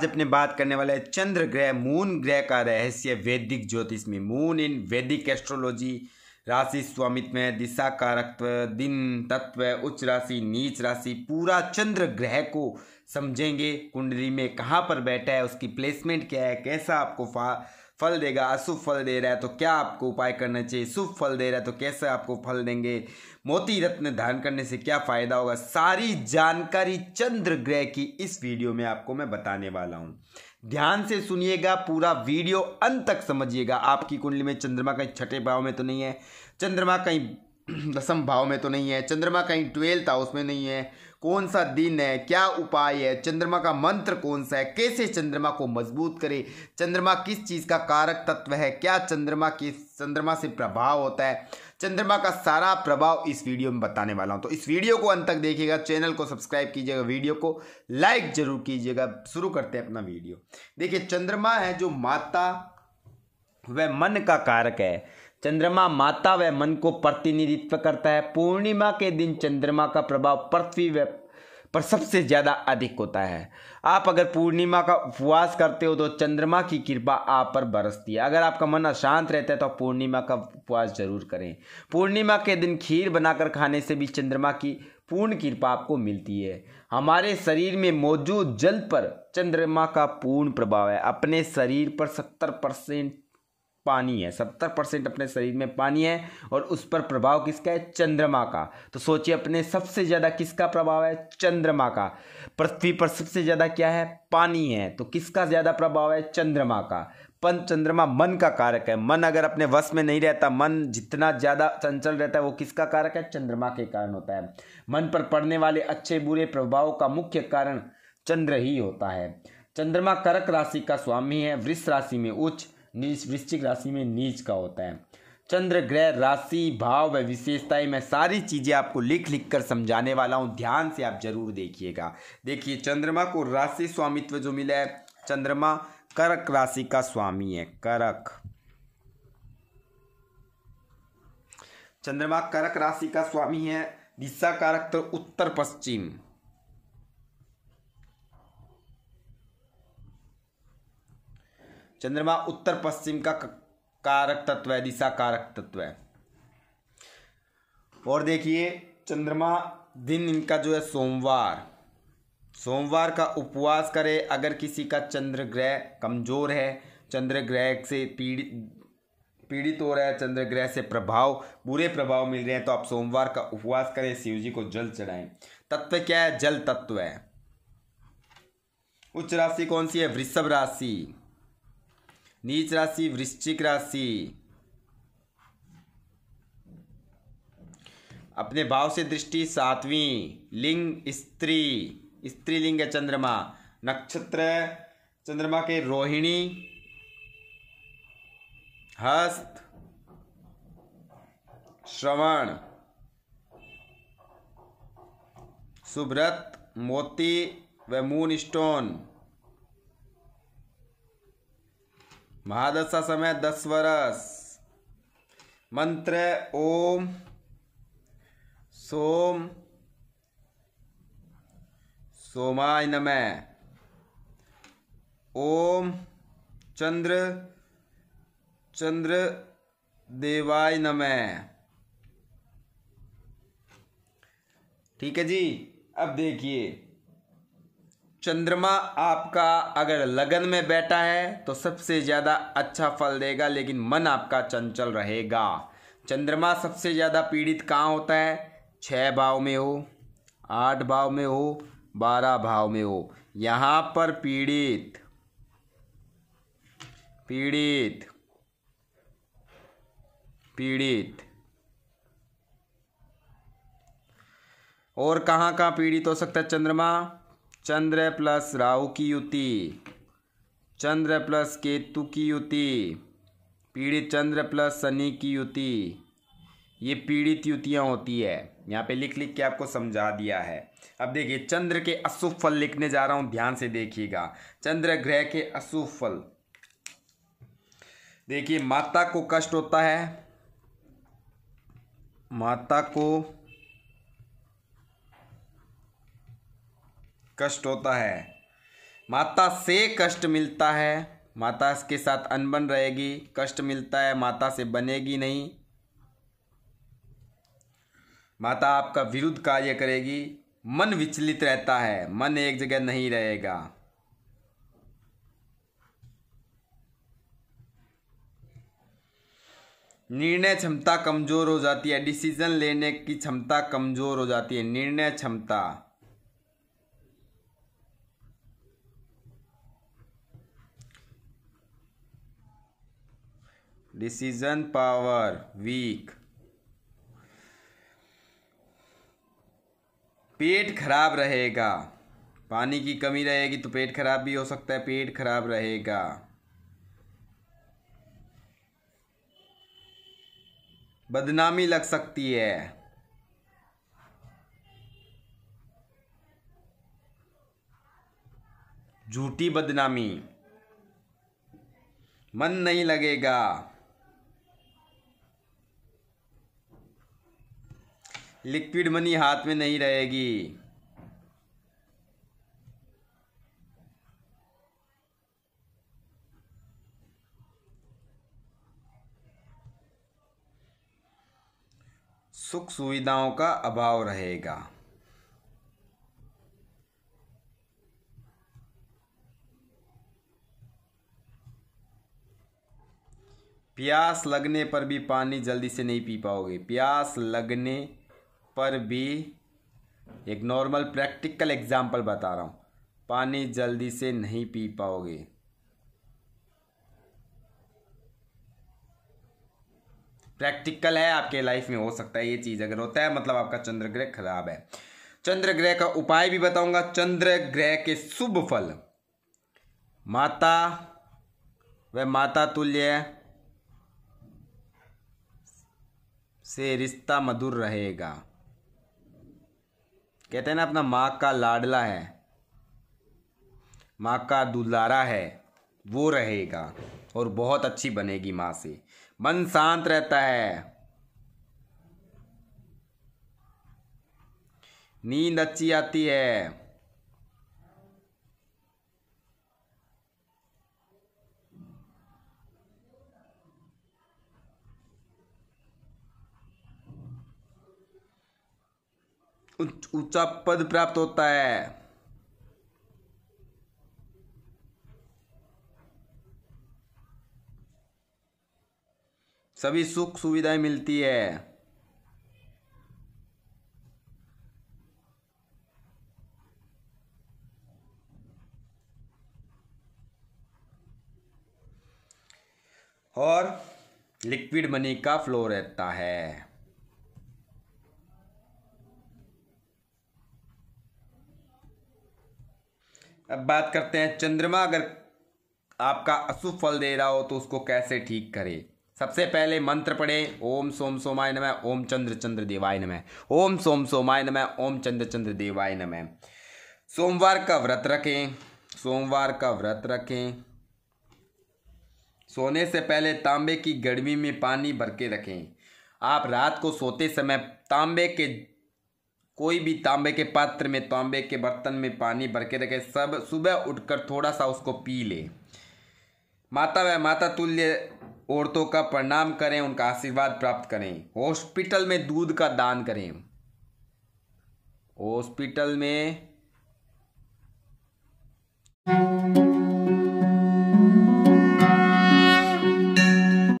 आज अपने बात करने वाले हैं चंद्र ग्रह मून ग्रह का रहस्य वैदिक ज्योतिष में मून इन वैदिक एस्ट्रोलॉजी राशि स्वामित्व दिशा कारकत्व दिन तत्व उच्च राशि नीच राशि पूरा चंद्र ग्रह को समझेंगे कुंडली में कहाँ पर बैठा है उसकी प्लेसमेंट क्या है कैसा आपको फा फल देगा अशुभ फल दे रहा है तो क्या आपको उपाय करना चाहिए शुभ फल दे रहा है तो कैसे आपको फल देंगे मोती रत्न धारण करने से क्या फायदा होगा सारी जानकारी चंद्र ग्रह की इस वीडियो में आपको मैं बताने वाला हूँ ध्यान से सुनिएगा पूरा वीडियो अंत तक समझिएगा आपकी कुंडली में चंद्रमा कहीं छठे भाव में तो नहीं है चंद्रमा कहीं दसम भाव में तो नहीं है चंद्रमा कहीं ट्वेल्थ हाउस में नहीं है कौन सा दिन है क्या उपाय है चंद्रमा का मंत्र कौन सा है कैसे चंद्रमा को मजबूत करे चंद्रमा किस चीज़ का कारक तत्व है क्या चंद्रमा किस चंद्रमा से प्रभाव होता है चंद्रमा का सारा प्रभाव इस वीडियो में बताने वाला हूं तो इस वीडियो को अंत तक देखिएगा चैनल को सब्सक्राइब कीजिएगा वीडियो को लाइक जरूर कीजिएगा शुरू करते हैं अपना वीडियो देखिए चंद्रमा है जो माता वह मन का कारक है चंद्रमा माता व मन को प्रतिनिधित्व करता है पूर्णिमा के दिन चंद्रमा का प्रभाव पृथ्वी व पर सबसे ज़्यादा अधिक होता है आप अगर पूर्णिमा का उपवास करते हो तो चंद्रमा की कृपा आप पर बरसती है अगर आपका मन अशांत रहता है तो पूर्णिमा का उपवास जरूर करें पूर्णिमा के दिन खीर बनाकर खाने से भी चंद्रमा की पूर्ण कृपा आपको मिलती है हमारे शरीर में मौजूद जल पर चंद्रमा का पूर्ण प्रभाव है अपने शरीर पर सत्तर परसेंट पानी है सत्तर परसेंट अपने शरीर में पानी है और उस पर प्रभाव किसका है चंद्रमा का तो सोचिए अपने सबसे ज़्यादा किसका प्रभाव है चंद्रमा का पृथ्वी पर सबसे ज़्यादा क्या है पानी है तो किसका ज़्यादा प्रभाव है चंद्रमा का पन चंद्रमा मन का कारक है मन अगर अपने वश में नहीं रहता मन जितना ज़्यादा चंचल रहता है वो किसका कारक है चंद्रमा के कारण होता है मन पर पड़ने वाले अच्छे बुरे प्रभाव का मुख्य कारण चंद्र ही होता है चंद्रमा कर्क राशि का स्वामी है वृष राशि में उच्च नीच वृश्चिक राशि में नीच का होता है चंद्र ग्रह राशि भाव व विशेषताएं मैं सारी चीज़ें आपको लिख लिख कर समझाने वाला हूँ ध्यान से आप जरूर देखिएगा देखिए चंद्रमा को राशि स्वामित्व जो मिला है चंद्रमा करक राशि का स्वामी है करक चंद्रमा करक राशि का स्वामी है दिशा कारक तो उत्तर पश्चिम चंद्रमा उत्तर पश्चिम का कारक तत्व है दिशा कारक तत्व है और देखिए चंद्रमा दिन इनका जो है सोमवार सोमवार का उपवास करें अगर किसी का चंद्र ग्रह कमज़ोर है चंद्र ग्रह से पीड़ित पीड़ित हो रहा है चंद्र ग्रह से प्रभाव बुरे प्रभाव मिल रहे हैं तो आप सोमवार का उपवास करें शिव जी को जल चढ़ाएं तत्व क्या है जल तत्व है उच्च राशि कौन सी है वृषभ राशि नीच राशि वृश्चिक राशि अपने भाव से दृष्टि सातवीं लिंग स्त्री स्त्रीलिंग चंद्रमा नक्षत्र चंद्रमा के रोहिणी हस्त श्रवण सुब्रत मोती व मून स्टोन महादशा समय दस वर्ष मंत्र ओम सोम सोमाय नमः ओम चंद्र चंद्र देवाय नमः ठीक है जी अब देखिए चंद्रमा आपका अगर लगन में बैठा है तो सबसे ज़्यादा अच्छा फल देगा लेकिन मन आपका चंचल रहेगा चंद्रमा सबसे ज़्यादा पीड़ित कहाँ होता है छः भाव में हो आठ भाव में हो बारह भाव में हो यहाँ पर पीड़ित पीड़ित पीड़ित और कहाँ कहाँ पीड़ित हो सकता है चंद्रमा चंद्र प्लस राहु की युति चंद्र प्लस केतु की युति पीड़ित चंद्र प्लस शनि की युति ये पीड़ित युतियाँ होती है यहाँ पे लिख लिख के आपको समझा दिया है अब देखिए चंद्र के अशुभ फल लिखने जा रहा हूँ ध्यान से देखिएगा चंद्र ग्रह के अशुभ फल देखिए माता को कष्ट होता है माता को कष्ट होता है माता से कष्ट मिलता है माता के साथ अनबन रहेगी कष्ट मिलता है माता से बनेगी नहीं माता आपका विरुद्ध कार्य करेगी मन विचलित रहता है मन एक जगह नहीं रहेगा निर्णय क्षमता कमज़ोर हो जाती है डिसीजन लेने की क्षमता कमज़ोर हो जाती है निर्णय क्षमता डिसीजन पावर वीक पेट खराब रहेगा पानी की कमी रहेगी तो पेट खराब भी हो सकता है पेट खराब रहेगा बदनामी लग सकती है झूठी बदनामी मन नहीं लगेगा लिक्विड मनी हाथ में नहीं रहेगी सुख सुविधाओं का अभाव रहेगा प्यास लगने पर भी पानी जल्दी से नहीं पी पाओगे प्यास लगने पर भी एक नॉर्मल प्रैक्टिकल एग्जाम्पल बता रहा हूँ पानी जल्दी से नहीं पी पाओगे प्रैक्टिकल है आपके लाइफ में हो सकता है ये चीज़ अगर होता है मतलब आपका चंद्र ग्रह खराब है चंद्र ग्रह का उपाय भी बताऊंगा चंद्र ग्रह के शुभ फल माता व माता तुल्य से रिश्ता मधुर रहेगा कहते हैं ना अपना माँ का लाडला है माँ का दुलारा है वो रहेगा और बहुत अच्छी बनेगी माँ से मन शांत रहता है नींद अच्छी आती है ऊंचा पद प्राप्त होता है सभी सुख सुविधाएं मिलती है और लिक्विड मनी का फ्लो रहता है अब बात करते हैं चंद्रमा अगर आपका अशुभ फल दे रहा हो तो उसको कैसे ठीक करें सबसे पहले मंत्र पढ़े ओम सोम सोमाय नमः ओम चंद्र चंद्र देवाय नमः ओम सोम सोमाय नमः ओम चंद्र चंद्र देवाय नमः सोमवार का व्रत रखें सोमवार का व्रत रखें सोने से पहले तांबे की गर्मी में पानी भर के रखें आप रात को सोते समय तांबे के कोई भी तांबे के पात्र में तांबे के बर्तन में पानी भर के रखे सब सुबह उठकर थोड़ा सा उसको पी ले माता व माता तुल्य औरतों का प्रणाम करें उनका आशीर्वाद प्राप्त करें हॉस्पिटल में दूध का दान करें हॉस्पिटल में